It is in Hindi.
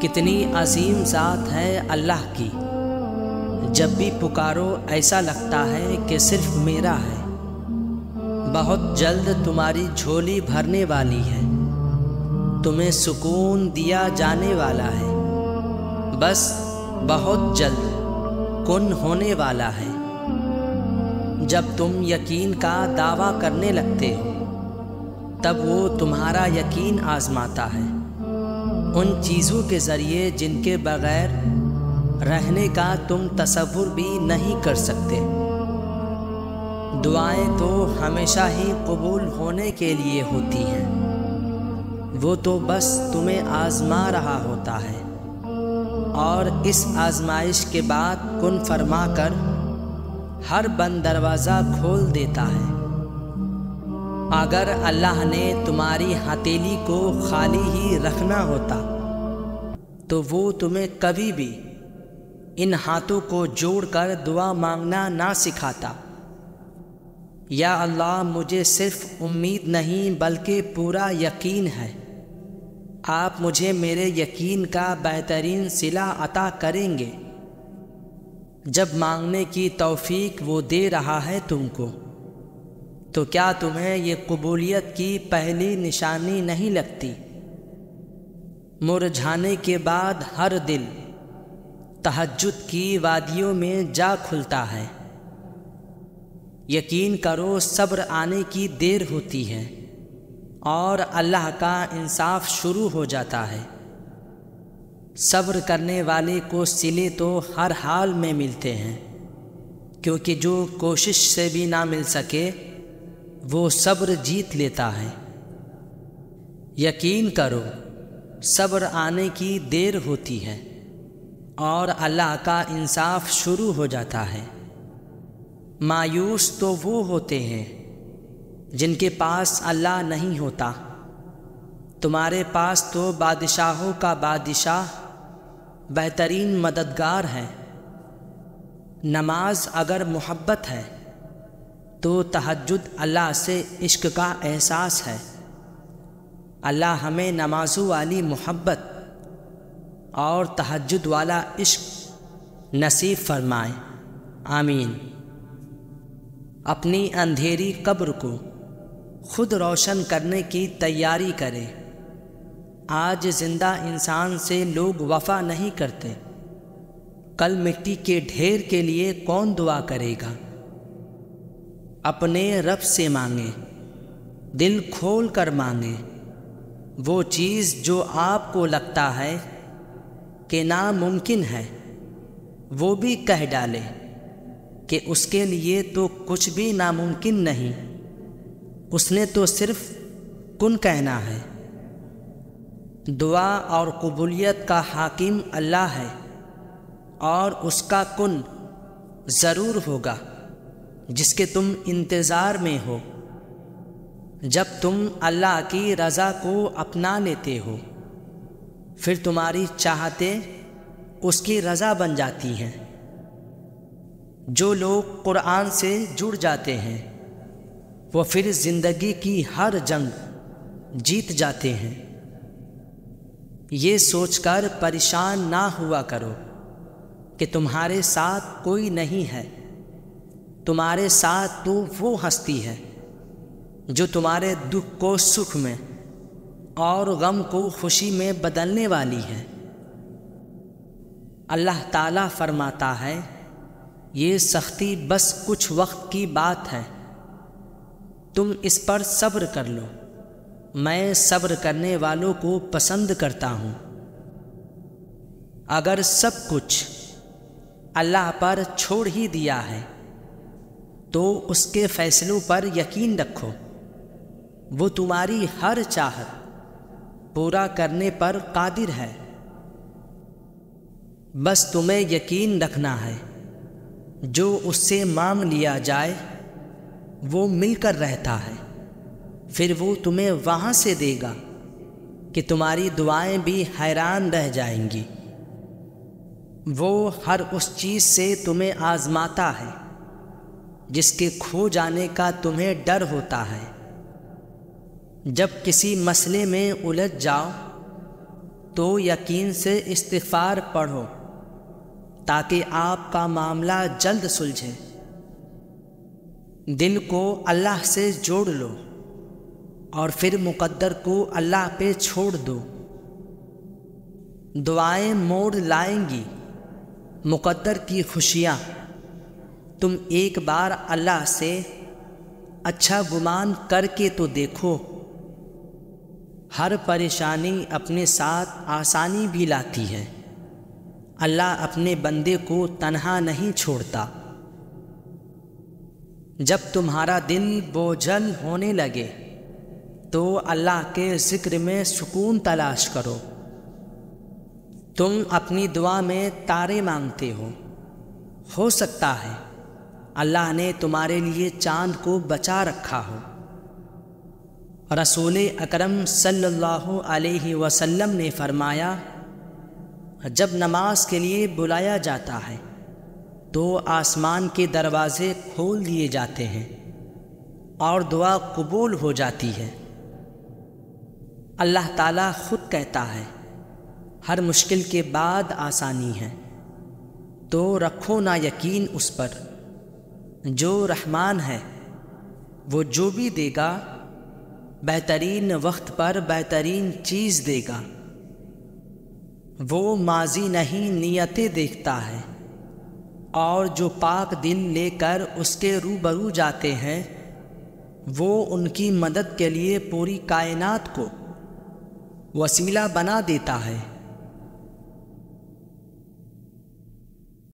कितनी असीम ज़ात है अल्लाह की जब भी पुकारो ऐसा लगता है कि सिर्फ मेरा है बहुत जल्द तुम्हारी झोली भरने वाली है तुम्हें सुकून दिया जाने वाला है बस बहुत जल्द कुन होने वाला है जब तुम यकीन का दावा करने लगते हो तब वो तुम्हारा यकीन आजमाता है उन चीज़ों के ज़रिए जिनके बगैर रहने का तुम तस्वुर भी नहीं कर सकते दुआएं तो हमेशा ही कबूल होने के लिए होती हैं वो तो बस तुम्हें आज़मा रहा होता है और इस आज़माइश के बाद कुन फरमा कर हर बंद दरवाज़ा खोल देता है अगर अल्लाह ने तुम्हारी हथेली को खाली ही रखना होता तो वो तुम्हें कभी भी इन हाथों को जोड़कर दुआ मांगना ना सिखाता या अल्लाह मुझे सिर्फ उम्मीद नहीं बल्कि पूरा यकीन है आप मुझे मेरे यकीन का बेहतरीन सिला अता करेंगे जब मांगने की तौफीक वो दे रहा है तुमको तो क्या तुम्हें ये कबूलियत की पहली निशानी नहीं लगती मुरझाने के बाद हर दिल तहजद की वादियों में जा खुलता है यकीन करो सब्र आने की देर होती है और अल्लाह का इंसाफ शुरू हो जाता है सब्र करने वाले को सिले तो हर हाल में मिलते हैं क्योंकि जो कोशिश से भी ना मिल सके वो सब्र जीत लेता है यकीन करो सब्र आने की देर होती है और अल्लाह का इंसाफ शुरू हो जाता है मायूस तो वो होते हैं जिनके पास अल्लाह नहीं होता तुम्हारे पास तो बादशाहों का बादशाह बेहतरीन मददगार है नमाज अगर मोहब्बत है तो तहजद अल्लाह से इश्क का एहसास है अल्लाह हमें नमाजों वाली मोहब्बत और तहजद वाला इश्क नसीब फरमाए आमीन अपनी अंधेरी कब्र को खुद रोशन करने की तैयारी करें आज ज़िंदा इंसान से लोग वफा नहीं करते कल मिट्टी के ढेर के लिए कौन दुआ करेगा अपने रब से मांगे दिल खोल कर मांगे वो चीज़ जो आपको लगता है कि नामुमकिन है वो भी कह डाले कि उसके लिए तो कुछ भी नामुमकिन नहीं उसने तो सिर्फ कुन कहना है दुआ और कबूलियत का हाकिम अल्लाह है और उसका कुन ज़रूर होगा जिसके तुम इंतज़ार में हो जब तुम अल्लाह की रज़ा को अपना लेते हो फिर तुम्हारी चाहते उसकी रज़ा बन जाती हैं जो लोग कुरान से जुड़ जाते हैं वो फिर ज़िंदगी की हर जंग जीत जाते हैं ये सोचकर परेशान ना हुआ करो कि तुम्हारे साथ कोई नहीं है तुम्हारे साथ तो वो हस्ती है जो तुम्हारे दुख को सुख में और गम को खुशी में बदलने वाली है अल्लाह ताला फरमाता है ये सख्ती बस कुछ वक्त की बात है तुम इस पर सब्र कर लो मैं सब्र करने वालों को पसंद करता हूँ अगर सब कुछ अल्लाह पर छोड़ ही दिया है तो उसके फैसलों पर यकीन रखो वो तुम्हारी हर चाहत पूरा करने पर कादिर है बस तुम्हें यकीन रखना है जो उससे मांग लिया जाए वो मिलकर रहता है फिर वो तुम्हें वहाँ से देगा कि तुम्हारी दुआएं भी हैरान रह जाएंगी वो हर उस चीज़ से तुम्हें आज़माता है जिसके खो जाने का तुम्हें डर होता है जब किसी मसले में उलझ जाओ तो यकीन से इस्तफ़ार पढ़ो ताकि आपका मामला जल्द सुलझे दिल को अल्लाह से जोड़ लो और फिर मुकद्दर को अल्लाह पे छोड़ दो दुआएं मोड़ लाएंगी मुकद्दर की खुशियाँ तुम एक बार अल्लाह से अच्छा गुमान करके तो देखो हर परेशानी अपने साथ आसानी भी लाती है अल्लाह अपने बंदे को तनहा नहीं छोड़ता जब तुम्हारा दिल बोझल होने लगे तो अल्लाह के ज़िक्र में सुकून तलाश करो तुम अपनी दुआ में तारे मांगते हो हो सकता है अल्लाह ने तुम्हारे लिए चांद को बचा रखा हो रसूल अकरम सल्लल्लाहु अलैहि वसल्लम ने फरमाया जब नमाज के लिए बुलाया जाता है तो आसमान के दरवाज़े खोल दिए जाते हैं और दुआ कबूल हो जाती है अल्लाह ताला खुद कहता है हर मुश्किल के बाद आसानी है तो रखो ना यकीन उस पर जो रहमान है वो जो भी देगा बेहतरीन वक्त पर बेहतरीन चीज़ देगा वो माजी नहीं नियतें देखता है और जो पाक दिन लेकर उसके रूबरू जाते हैं वो उनकी मदद के लिए पूरी कायनात को वसीला बना देता है